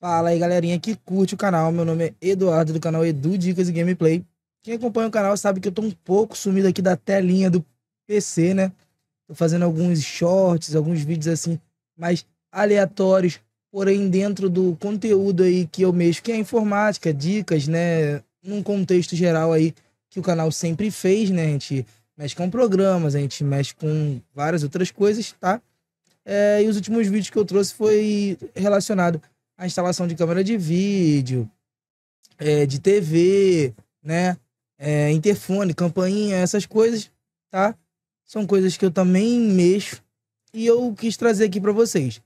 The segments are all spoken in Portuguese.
Fala aí, galerinha que curte o canal. Meu nome é Eduardo, do canal Edu Dicas e Gameplay. Quem acompanha o canal sabe que eu tô um pouco sumido aqui da telinha do PC, né? Tô fazendo alguns shorts, alguns vídeos assim, mais aleatórios, porém dentro do conteúdo aí que eu mexo, que é informática, dicas, né? Num contexto geral aí que o canal sempre fez, né? A gente mexe com programas, a gente mexe com várias outras coisas, tá? É, e os últimos vídeos que eu trouxe foi relacionado a instalação de câmera de vídeo, é, de TV, né? É, interfone, campainha, essas coisas, tá? São coisas que eu também mexo e eu quis trazer aqui para vocês.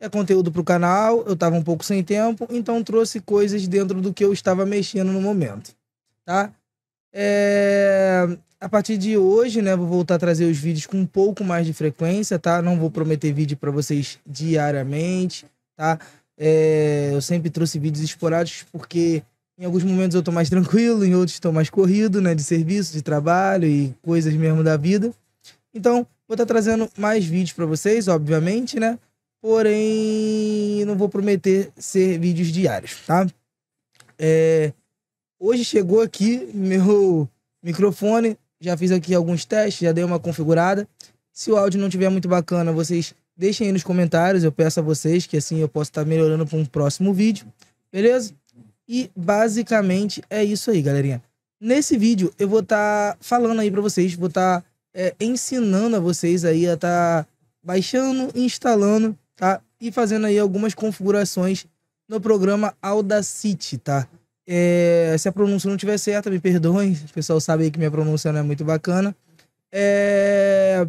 É conteúdo para o canal, eu tava um pouco sem tempo, então trouxe coisas dentro do que eu estava mexendo no momento, tá? É... A partir de hoje, né, vou voltar a trazer os vídeos com um pouco mais de frequência, tá? Não vou prometer vídeo para vocês diariamente, tá? É, eu sempre trouxe vídeos esporádicos porque em alguns momentos eu estou mais tranquilo, em outros estou mais corrido, né? De serviço, de trabalho e coisas mesmo da vida. Então, vou estar tá trazendo mais vídeos para vocês, obviamente, né? Porém, não vou prometer ser vídeos diários, tá? É, hoje chegou aqui meu microfone, já fiz aqui alguns testes, já dei uma configurada. Se o áudio não estiver muito bacana, vocês Deixem aí nos comentários, eu peço a vocês que assim eu possa estar tá melhorando para um próximo vídeo, beleza? E basicamente é isso aí, galerinha. Nesse vídeo eu vou estar tá falando aí para vocês, vou estar tá, é, ensinando a vocês aí a estar tá baixando, instalando, tá? E fazendo aí algumas configurações no programa Audacity, tá? É, se a pronúncia não estiver certa, me perdoem. O pessoal sabe aí que minha pronúncia não é muito bacana. É,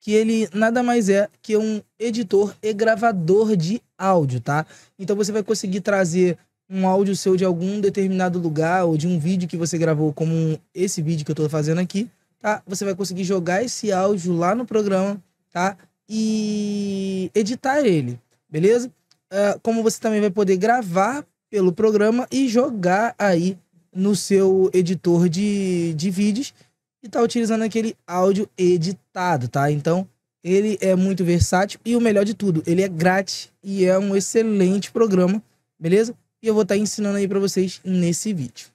que ele nada mais é que um editor e gravador de áudio, tá? Então você vai conseguir trazer um áudio seu de algum determinado lugar ou de um vídeo que você gravou, como esse vídeo que eu tô fazendo aqui, tá? Você vai conseguir jogar esse áudio lá no programa, tá? E editar ele, beleza? Uh, como você também vai poder gravar pelo programa e jogar aí no seu editor de, de vídeos e tá utilizando aquele áudio editado, tá? Então, ele é muito versátil e o melhor de tudo, ele é grátis e é um excelente programa, beleza? E eu vou estar tá ensinando aí para vocês nesse vídeo.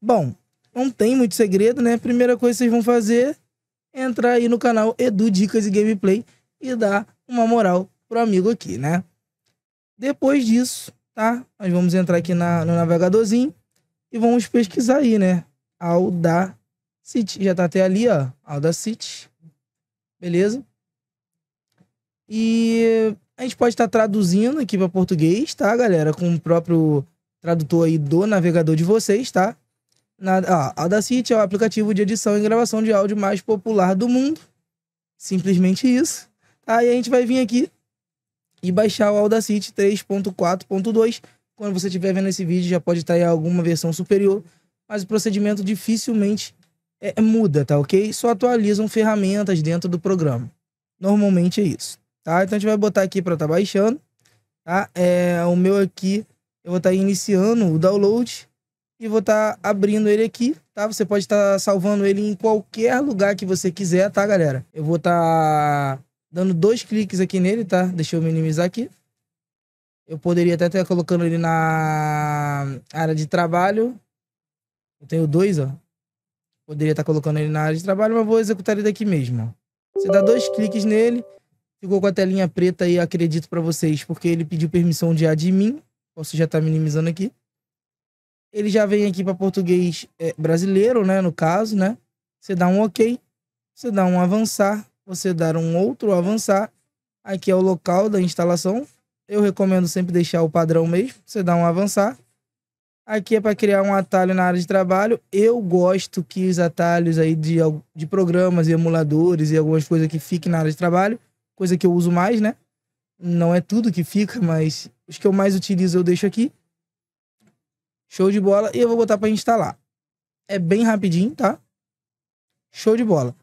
Bom, não tem muito segredo, né? Primeira coisa que vocês vão fazer é entrar aí no canal Edu Dicas e Gameplay e dar uma moral pro amigo aqui, né? Depois disso, tá? Nós vamos entrar aqui na, no navegadorzinho e vamos pesquisar aí, né? Audacity City, já tá até ali, ó. Audacity. Beleza? E a gente pode estar tá traduzindo aqui para português, tá, galera? Com o próprio tradutor aí do navegador de vocês, tá? Na, Audacity é o aplicativo de edição e gravação de áudio mais popular do mundo. Simplesmente isso. Aí tá? a gente vai vir aqui e baixar o Audacity 3.4.2. Quando você estiver vendo esse vídeo, já pode estar em alguma versão superior, mas o procedimento dificilmente é, é, muda, tá ok? Só atualizam ferramentas dentro do programa. Normalmente é isso, tá? Então a gente vai botar aqui para estar tá baixando, tá? É, o meu aqui, eu vou estar tá iniciando o download e vou estar tá abrindo ele aqui, tá? Você pode estar tá salvando ele em qualquer lugar que você quiser, tá, galera? Eu vou estar tá dando dois cliques aqui nele, tá? Deixa eu minimizar aqui. Eu poderia até estar colocando ele na área de trabalho. Eu tenho dois, ó. Poderia estar tá colocando ele na área de trabalho, mas vou executar ele daqui mesmo. Você dá dois cliques nele, ficou com a telinha preta aí, acredito para vocês, porque ele pediu permissão de admin. Posso já estar tá minimizando aqui. Ele já vem aqui para português é, brasileiro, né? No caso, né? Você dá um OK, você dá um avançar, você dá um outro avançar. Aqui é o local da instalação. Eu recomendo sempre deixar o padrão mesmo. Você dá um avançar. Aqui é para criar um atalho na área de trabalho. Eu gosto que os atalhos aí de, de programas e emuladores e algumas coisas que fiquem na área de trabalho, coisa que eu uso mais, né? Não é tudo que fica, mas os que eu mais utilizo eu deixo aqui. Show de bola. E eu vou botar para instalar. É bem rapidinho, tá? Show de bola.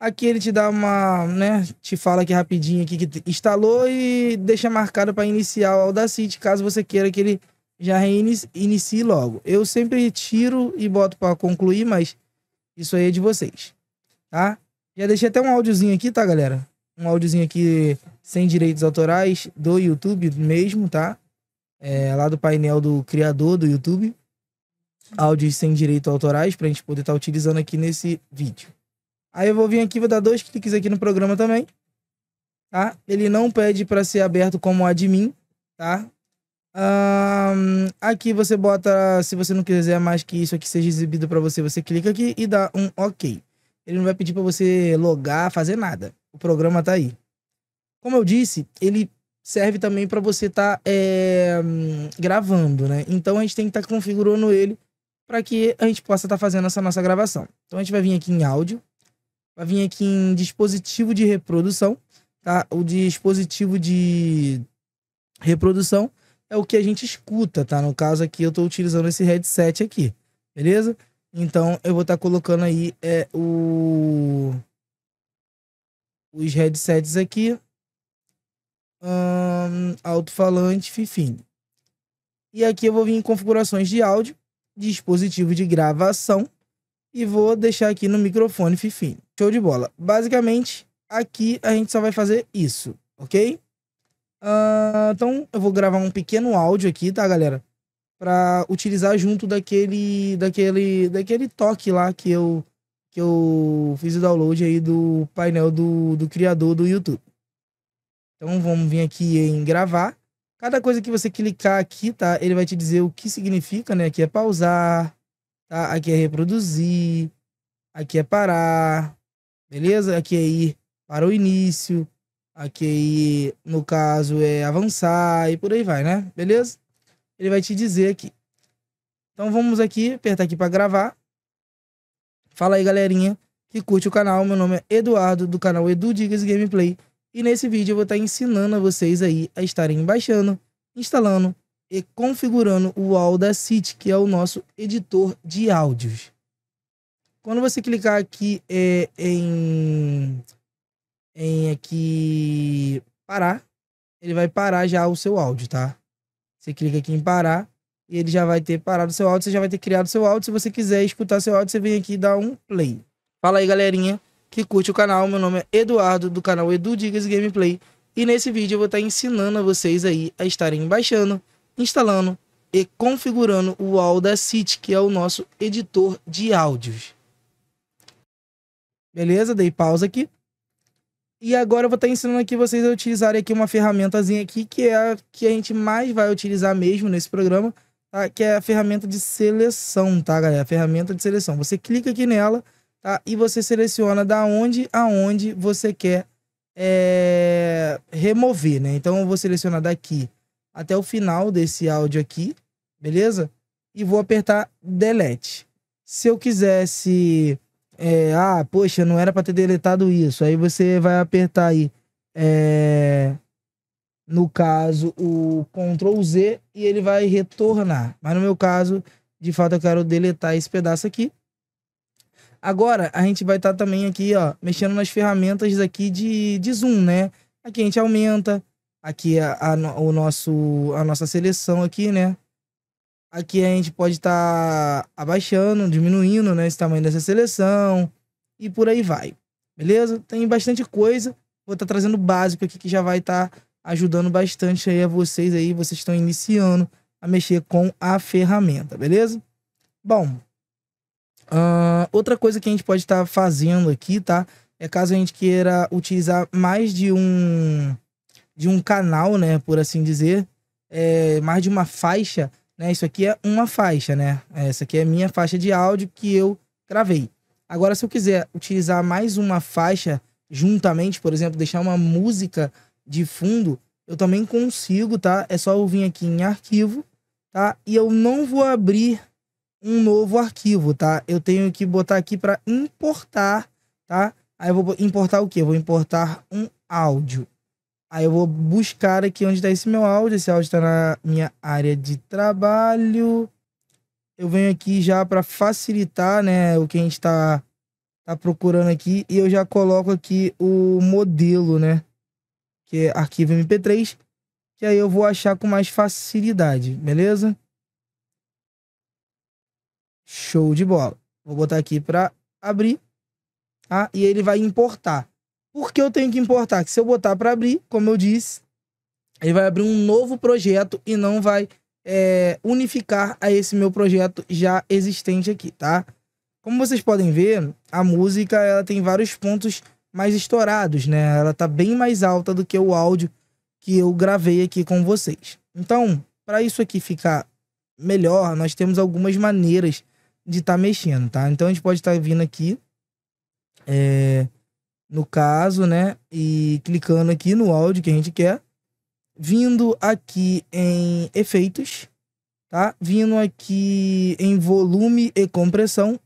Aqui ele te dá uma, né, te fala aqui rapidinho aqui que instalou e deixa marcado para iniciar o Audacity, caso você queira que ele já reinicie logo. Eu sempre tiro e boto para concluir, mas isso aí é de vocês, tá? Já deixei até um áudiozinho aqui, tá, galera? Um áudiozinho aqui sem direitos autorais do YouTube mesmo, tá? É, lá do painel do criador do YouTube. Áudios sem direitos autorais pra gente poder estar tá utilizando aqui nesse vídeo. Aí eu vou vir aqui, vou dar dois cliques aqui no programa também, tá? Ele não pede para ser aberto como admin, tá? Um, aqui você bota, se você não quiser mais que isso aqui seja exibido para você, você clica aqui e dá um OK. Ele não vai pedir para você logar, fazer nada. O programa tá aí. Como eu disse, ele serve também para você estar tá, é, gravando, né? Então a gente tem que estar tá configurando ele para que a gente possa estar tá fazendo essa nossa gravação. Então a gente vai vir aqui em áudio, vai vir aqui em dispositivo de reprodução, tá? O dispositivo de reprodução é o que a gente escuta, tá? No caso aqui, eu tô utilizando esse headset aqui, beleza? Então, eu vou estar tá colocando aí é, o... os headsets aqui. alto-falante, fifine. E aqui eu vou vir em configurações de áudio, dispositivo de gravação e vou deixar aqui no microfone fifine. Show de bola. Basicamente, aqui a gente só vai fazer isso, ok? Uh, então, eu vou gravar um pequeno áudio aqui, tá, galera? Pra utilizar junto daquele, daquele, daquele toque lá que eu, que eu fiz o download aí do painel do, do criador do YouTube. Então, vamos vir aqui em gravar. Cada coisa que você clicar aqui, tá? Ele vai te dizer o que significa, né? Aqui é pausar, tá? Aqui é reproduzir, aqui é parar, beleza? Aqui é ir para o início, aqui no caso, é avançar e por aí vai, né? Beleza? Ele vai te dizer aqui. Então vamos aqui, apertar aqui para gravar. Fala aí, galerinha que curte o canal. Meu nome é Eduardo, do canal Edu Dicas Gameplay. E nesse vídeo eu vou estar ensinando a vocês aí a estarem baixando, instalando e configurando o Audacity, que é o nosso editor de áudios. Quando você clicar aqui é, em em aqui é parar. Ele vai parar já o seu áudio, tá? Você clica aqui em parar e ele já vai ter parado seu áudio, você já vai ter criado seu áudio. Se você quiser escutar seu áudio, você vem aqui e dá um play. Fala aí, galerinha que curte o canal. Meu nome é Eduardo, do canal Edu Dicas Gameplay. E nesse vídeo eu vou estar tá ensinando a vocês aí a estarem baixando, instalando e configurando o Audacity, que é o nosso editor de áudios. Beleza? Dei pausa aqui. E agora eu vou estar tá ensinando aqui vocês a utilizarem aqui uma ferramentazinha aqui, que é a que a gente mais vai utilizar mesmo nesse programa, tá? que é a ferramenta de seleção, tá, galera? A ferramenta de seleção. Você clica aqui nela, tá? E você seleciona da onde aonde você quer é, remover, né? Então eu vou selecionar daqui até o final desse áudio aqui, beleza? E vou apertar delete. Se eu quisesse é, ah, poxa, não era para ter deletado isso. Aí você vai apertar aí. É, no caso, o Ctrl Z e ele vai retornar. Mas no meu caso, de fato, eu quero deletar esse pedaço aqui. Agora, a gente vai estar tá também aqui, ó, mexendo nas ferramentas aqui de, de zoom, né? Aqui a gente aumenta, aqui a, a, o nosso, a nossa seleção aqui, né? aqui a gente pode estar tá abaixando, diminuindo né, esse tamanho dessa seleção e por aí vai. Beleza? Tem bastante coisa. Vou estar tá trazendo básico aqui que já vai estar tá ajudando bastante aí a vocês aí, vocês estão iniciando a mexer com a ferramenta, beleza? Bom, uh, outra coisa que a gente pode estar tá fazendo aqui, tá? É caso a gente queira utilizar mais de um de um canal, né, por assim dizer, é, mais de uma faixa né? Isso aqui é uma faixa, né? Essa aqui é a minha faixa de áudio que eu gravei. Agora, se eu quiser utilizar mais uma faixa juntamente, por exemplo, deixar uma música de fundo, eu também consigo, tá? É só eu vir aqui em arquivo, tá? E eu não vou abrir um novo arquivo, tá? Eu tenho que botar aqui para importar, tá? Aí eu vou importar o quê? Eu vou importar um áudio. Aí eu vou buscar aqui onde está esse meu áudio. Esse áudio está na minha área de trabalho. Eu venho aqui já para facilitar, né, o que a gente está tá procurando aqui e eu já coloco aqui o modelo, né, que é arquivo MP3, que aí eu vou achar com mais facilidade, beleza? Show de bola. Vou botar aqui para abrir, tá? E ele vai importar. Porque eu tenho que importar, que se eu botar para abrir, como eu disse, ele vai abrir um novo projeto e não vai é, unificar a esse meu projeto já existente aqui, tá? Como vocês podem ver, a música ela tem vários pontos mais estourados, né? Ela tá bem mais alta do que o áudio que eu gravei aqui com vocês. Então, para isso aqui ficar melhor, nós temos algumas maneiras de estar tá mexendo, tá? Então a gente pode estar tá vindo aqui é, no caso, né? E clicando aqui no áudio que a gente quer. Vindo aqui em efeitos, tá? Vindo aqui em volume e compressão.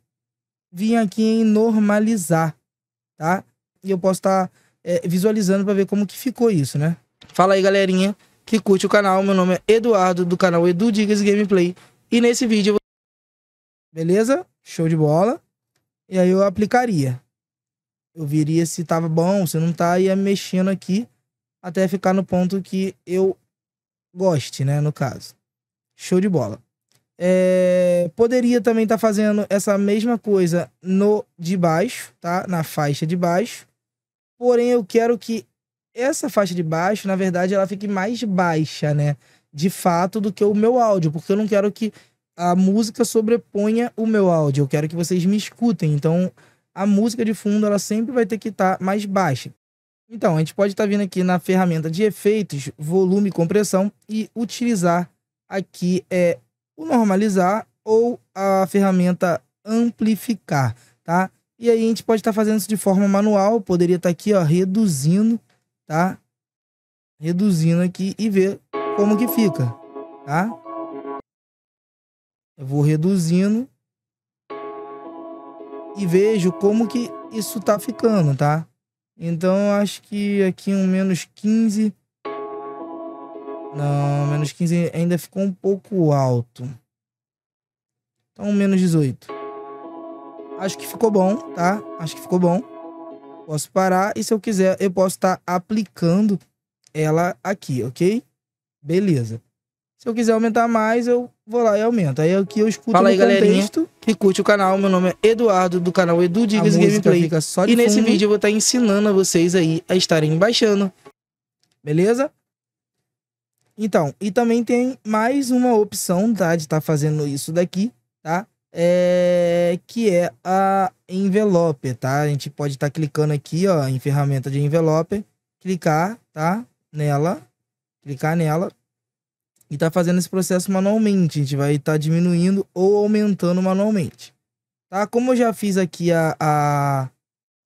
Vim aqui em normalizar, tá? E eu posso estar tá, é, visualizando para ver como que ficou isso, né? Fala aí, galerinha que curte o canal. Meu nome é Eduardo, do canal Edu Dicas Gameplay. E nesse vídeo... Beleza? Show de bola. E aí eu aplicaria. Eu viria se tava bom, se não tá, ia mexendo aqui até ficar no ponto que eu goste, né? No caso. Show de bola. É, poderia também estar tá fazendo essa mesma coisa no de baixo, tá? Na faixa de baixo. Porém, eu quero que essa faixa de baixo, na verdade, ela fique mais baixa, né? De fato, do que o meu áudio, porque eu não quero que a música sobreponha o meu áudio. Eu quero que vocês me escutem. Então, a música de fundo ela sempre vai ter que estar tá mais baixa. Então, a gente pode estar tá vindo aqui na ferramenta de efeitos, volume e compressão e utilizar aqui é o normalizar ou a ferramenta amplificar, tá? E aí a gente pode estar tá fazendo isso de forma manual, poderia estar tá aqui, ó, reduzindo, tá? Reduzindo aqui e ver como que fica, tá? Eu vou reduzindo e vejo como que isso tá ficando, tá? Então acho que aqui um menos 15. Não, menos 15 ainda ficou um pouco alto. Então menos 18. Acho que ficou bom, tá? Acho que ficou bom. Posso parar e se eu quiser eu posso estar tá aplicando ela aqui, ok? Beleza. Se eu quiser aumentar mais, eu vou lá e aumento. Aí aqui é eu escuto Fala aí, galerinha que curte o canal. Meu nome é Eduardo, do canal Edu Divas Gameplay. e fundo. nesse vídeo eu vou estar tá ensinando a vocês aí a estarem baixando. Beleza? Então, e também tem mais uma opção, tá? De estar tá fazendo isso daqui, tá? É... Que é a envelope, tá? A gente pode estar tá clicando aqui, ó, em ferramenta de envelope. Clicar, tá? Nela. Clicar nela e tá fazendo esse processo manualmente. A gente vai estar tá diminuindo ou aumentando manualmente. Tá? Como eu já fiz aqui a, a,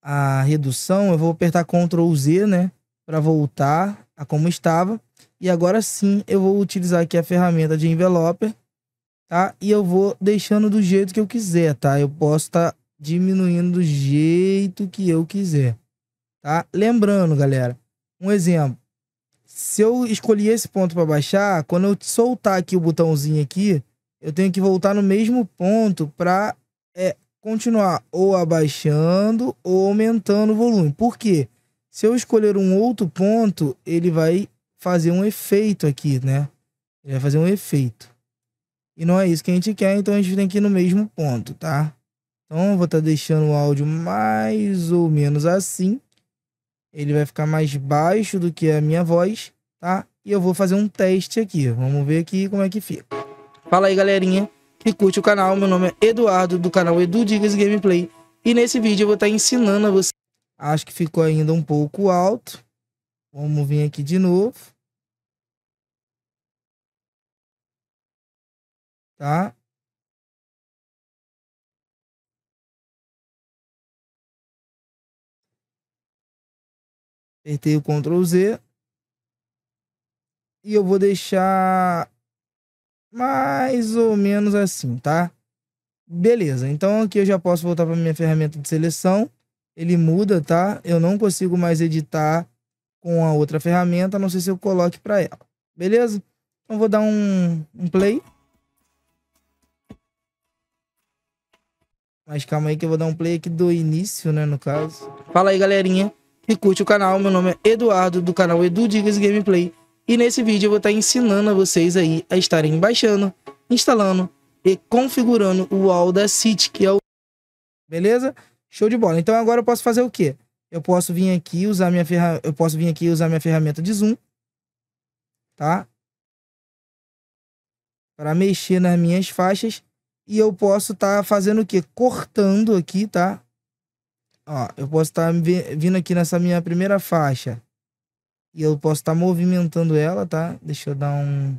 a redução, eu vou apertar Ctrl Z, né? Para voltar a como estava. E agora sim, eu vou utilizar aqui a ferramenta de enveloper, tá? E eu vou deixando do jeito que eu quiser, tá? Eu posso estar tá diminuindo do jeito que eu quiser, tá? Lembrando, galera, um exemplo se eu escolhi esse ponto para baixar, quando eu soltar aqui o botãozinho aqui, eu tenho que voltar no mesmo ponto para é, continuar ou abaixando ou aumentando o volume. Por quê? Se eu escolher um outro ponto, ele vai fazer um efeito aqui, né? Ele vai fazer um efeito. E não é isso que a gente quer, então a gente tem que ir no mesmo ponto, tá? Então eu vou estar tá deixando o áudio mais ou menos assim ele vai ficar mais baixo do que a minha voz, tá? E eu vou fazer um teste aqui. Vamos ver aqui como é que fica. Fala aí, galerinha que curte o canal. Meu nome é Eduardo, do canal Edu Dicas Gameplay. E nesse vídeo eu vou estar tá ensinando a você. Acho que ficou ainda um pouco alto. Vamos vir aqui de novo. Tá? Apertei o Ctrl Z. E eu vou deixar mais ou menos assim, tá? Beleza, então aqui eu já posso voltar para minha ferramenta de seleção. Ele muda, tá? Eu não consigo mais editar com a outra ferramenta, a não sei se eu coloque para ela. Beleza? Então vou dar um, um play. Mas calma aí que eu vou dar um play aqui do início, né, no caso. Fala aí, galerinha curte o canal. Meu nome é Eduardo, do canal Edu Digas Gameplay. E nesse vídeo eu vou estar ensinando a vocês aí a estarem baixando, instalando e configurando o Audacity, que é o... Beleza? Show de bola. Então agora eu posso fazer o quê? Eu posso vir aqui usar minha ferra... eu posso vir aqui usar minha ferramenta de zoom, tá? Para mexer nas minhas faixas e eu posso estar tá fazendo o quê? Cortando aqui, tá? Ó, eu posso estar tá vindo aqui nessa minha primeira faixa. E eu posso estar tá movimentando ela, tá? Deixa eu dar um,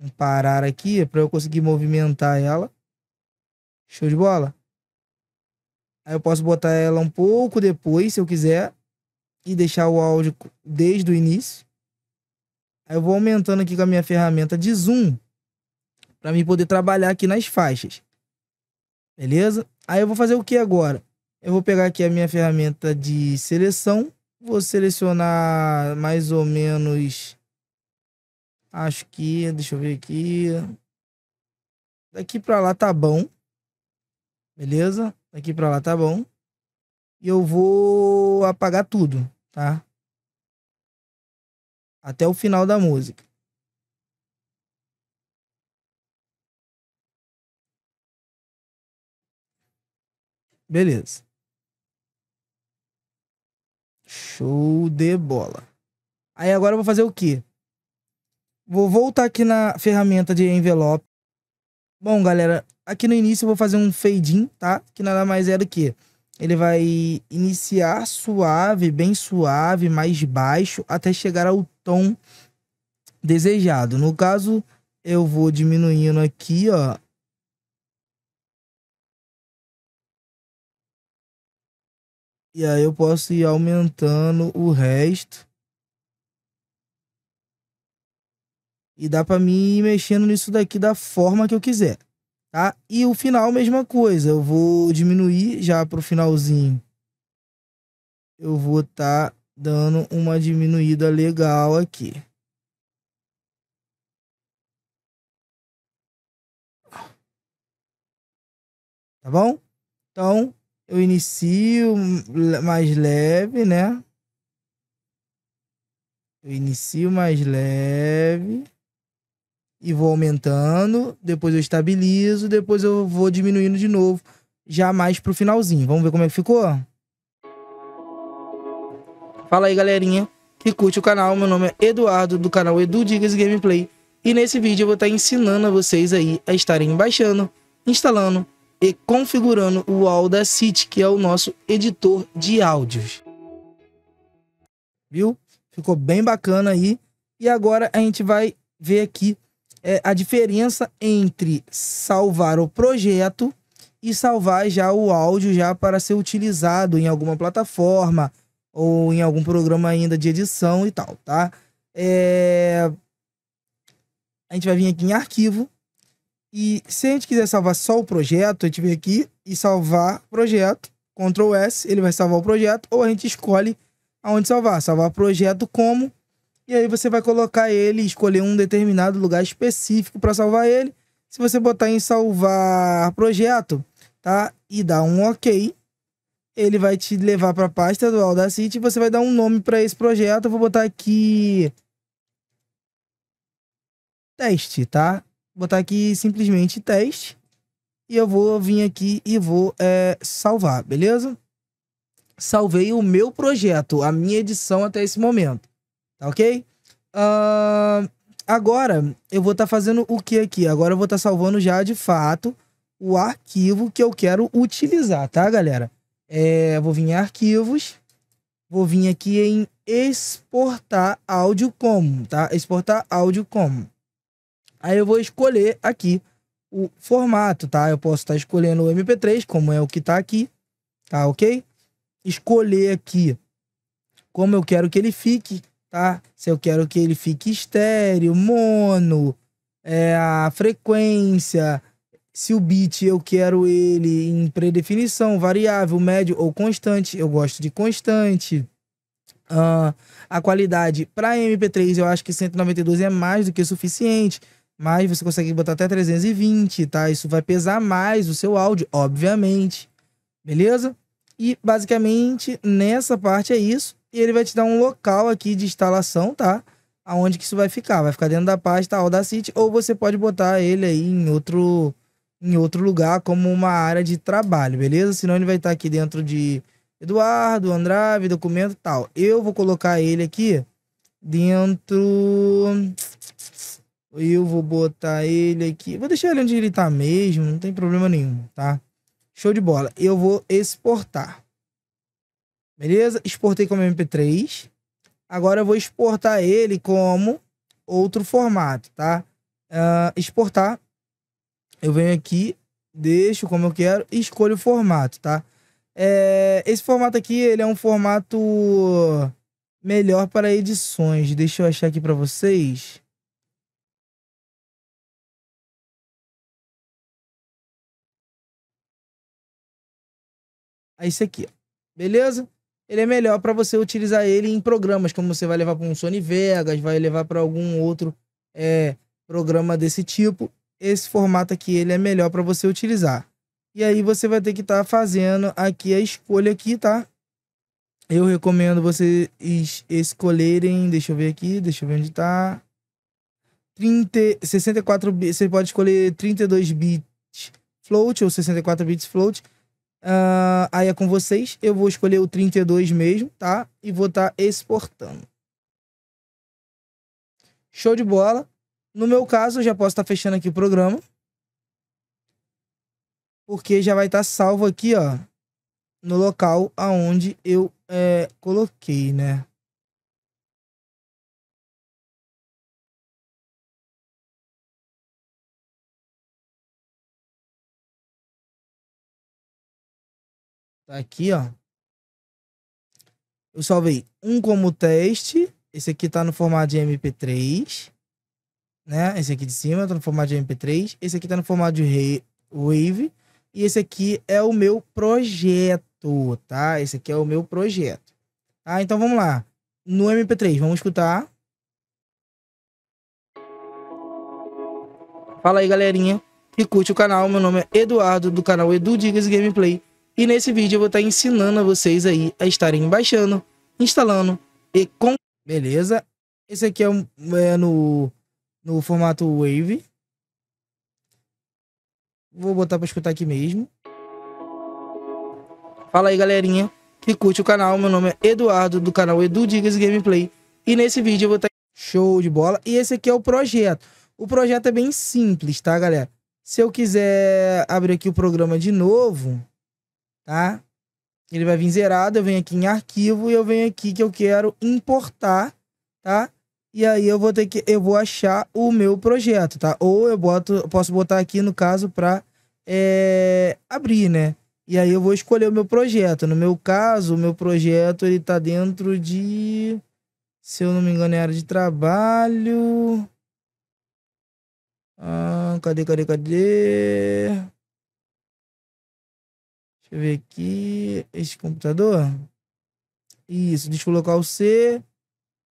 um parar aqui para eu conseguir movimentar ela. Show de bola? Aí eu posso botar ela um pouco depois, se eu quiser. E deixar o áudio desde o início. Aí eu vou aumentando aqui com a minha ferramenta de zoom. Para mim poder trabalhar aqui nas faixas. Beleza? Aí eu vou fazer o que agora? Eu vou pegar aqui a minha ferramenta de seleção. Vou selecionar mais ou menos. Acho que. Deixa eu ver aqui. Daqui pra lá tá bom. Beleza? Daqui pra lá tá bom. E eu vou apagar tudo, tá? Até o final da música. Beleza. Show de bola. Aí agora eu vou fazer o quê? Vou voltar aqui na ferramenta de envelope. Bom, galera, aqui no início eu vou fazer um fade in, tá? Que nada mais é do que ele vai iniciar suave, bem suave, mais baixo, até chegar ao tom desejado. No caso, eu vou diminuindo aqui, ó, E aí eu posso ir aumentando o resto. E dá para mim ir mexendo nisso daqui da forma que eu quiser, tá? E o final, mesma coisa. Eu vou diminuir já pro finalzinho. Eu vou estar tá dando uma diminuída legal aqui. Tá bom? Então, eu inicio mais leve, né? Eu inicio mais leve e vou aumentando, depois eu estabilizo, depois eu vou diminuindo de novo, já mais pro finalzinho. Vamos ver como é que ficou? Fala aí, galerinha que curte o canal. Meu nome é Eduardo, do canal Edu Dicas Gameplay. E nesse vídeo eu vou estar ensinando a vocês aí a estarem baixando, instalando e configurando o Audacity, que é o nosso editor de áudios. Viu? Ficou bem bacana aí. E agora a gente vai ver aqui é, a diferença entre salvar o projeto e salvar já o áudio já para ser utilizado em alguma plataforma ou em algum programa ainda de edição e tal, tá? É... A gente vai vir aqui em arquivo, e se a gente quiser salvar só o projeto, a gente vem aqui e salvar projeto, Ctrl S, ele vai salvar o projeto, ou a gente escolhe aonde salvar, salvar projeto como, e aí você vai colocar ele, escolher um determinado lugar específico para salvar ele. Se você botar em salvar projeto, tá? E dar um OK, ele vai te levar para a pasta do Audacity e você vai dar um nome para esse projeto. Eu vou botar aqui teste, tá? botar aqui simplesmente teste. E eu vou vir aqui e vou é, salvar, beleza? Salvei o meu projeto, a minha edição até esse momento. Tá ok? Uh, agora, eu vou estar tá fazendo o que aqui? Agora eu vou estar tá salvando já, de fato, o arquivo que eu quero utilizar, tá, galera? É, vou vir em arquivos. Vou vir aqui em exportar áudio como, tá? Exportar áudio como. Aí eu vou escolher aqui o formato, tá? Eu posso estar tá escolhendo o MP3, como é o que tá aqui, tá ok? Escolher aqui como eu quero que ele fique, tá? Se eu quero que ele fique estéreo, mono, é, a frequência, se o bit eu quero ele em predefinição, variável, médio ou constante, eu gosto de constante. Uh, a qualidade para MP3 eu acho que 192 é mais do que suficiente. Mas você consegue botar até 320, tá? Isso vai pesar mais o seu áudio, obviamente. Beleza? E basicamente nessa parte é isso. E ele vai te dar um local aqui de instalação, tá? Aonde que isso vai ficar? Vai ficar dentro da pasta Audacity ou você pode botar ele aí em outro em outro lugar como uma área de trabalho, beleza? Senão ele vai estar tá aqui dentro de Eduardo, Andrade, documento e tal. Eu vou colocar ele aqui dentro eu vou botar ele aqui. Vou deixar ele onde ele tá mesmo, não tem problema nenhum, tá? Show de bola. Eu vou exportar. Beleza? Exportei como MP3. Agora eu vou exportar ele como outro formato, tá? Uh, exportar. Eu venho aqui, deixo como eu quero e escolho o formato, tá? É, esse formato aqui, ele é um formato melhor para edições. Deixa eu achar aqui para vocês. a é isso aqui. Ó. Beleza? Ele é melhor para você utilizar ele em programas, como você vai levar para um Sony Vegas, vai levar para algum outro é, programa desse tipo. Esse formato aqui ele é melhor para você utilizar. E aí você vai ter que estar tá fazendo aqui a escolha aqui, tá? Eu recomendo vocês escolherem, deixa eu ver aqui, deixa eu ver onde tá. 30, 64 bits, você pode escolher 32 bits float ou 64 bits float. Uh, aí é com vocês. Eu vou escolher o 32 mesmo, tá? E vou estar tá exportando. Show de bola. No meu caso, eu já posso estar tá fechando aqui o programa. Porque já vai estar tá salvo aqui, ó. No local aonde eu é, coloquei, né? Tá aqui, ó. Eu salvei um como teste. Esse aqui tá no formato de MP3. Né? Esse aqui de cima tá no formato de MP3. Esse aqui tá no formato de Wave. E esse aqui é o meu projeto, tá? Esse aqui é o meu projeto. Ah, então vamos lá. No MP3, vamos escutar. Fala aí, galerinha que curte o canal. Meu nome é Eduardo, do canal Edu Digas Gameplay. E nesse vídeo eu vou estar tá ensinando a vocês aí a estarem baixando, instalando e com... Beleza? Esse aqui é, um, é no, no formato Wave. Vou botar para escutar aqui mesmo. Fala aí, galerinha que curte o canal. Meu nome é Eduardo, do canal Edu Dicas Gameplay. E nesse vídeo eu vou estar... Tá show de bola! E esse aqui é o projeto. O projeto é bem simples, tá, galera? Se eu quiser abrir aqui o programa de novo tá? Ele vai vir zerado, eu venho aqui em arquivo e eu venho aqui que eu quero importar, tá? E aí eu vou ter que eu vou achar o meu projeto, tá? Ou eu boto, posso botar aqui no caso para é, abrir, né? E aí eu vou escolher o meu projeto. No meu caso, o meu projeto ele tá dentro de se eu não me engano é área de trabalho. Ah, cadê, cadê, cadê? Deixa eu ver aqui. Este computador. Isso, deslocar o C.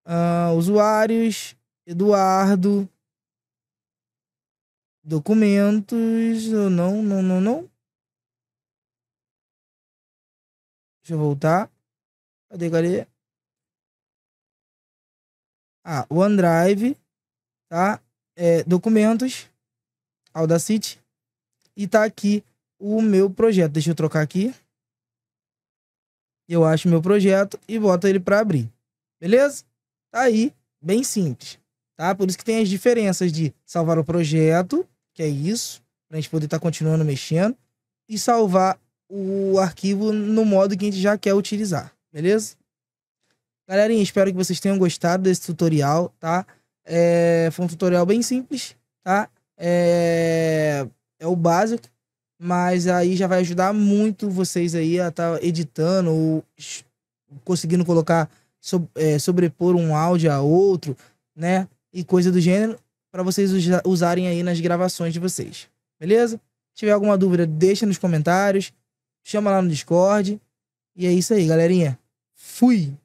Uh, usuários. Eduardo. Documentos. Não, não, não, não. Deixa eu voltar. Cadê, cadê? Ah, OneDrive, tá? É, documentos, Audacity. E tá aqui o meu projeto. Deixa eu trocar aqui. Eu acho meu projeto e boto ele para abrir. Beleza? Tá aí, bem simples, tá? Por isso que tem as diferenças de salvar o projeto, que é isso, pra gente poder estar tá continuando mexendo, e salvar o arquivo no modo que a gente já quer utilizar, beleza? Galerinha, espero que vocês tenham gostado desse tutorial, tá? É, foi um tutorial bem simples, tá? É, é o básico, mas aí já vai ajudar muito vocês aí a estar tá editando ou conseguindo colocar, é, sobrepor um áudio a outro, né? E coisa do gênero, para vocês usarem aí nas gravações de vocês. Beleza? Se tiver alguma dúvida, deixa nos comentários, chama lá no Discord. E é isso aí, galerinha. Fui!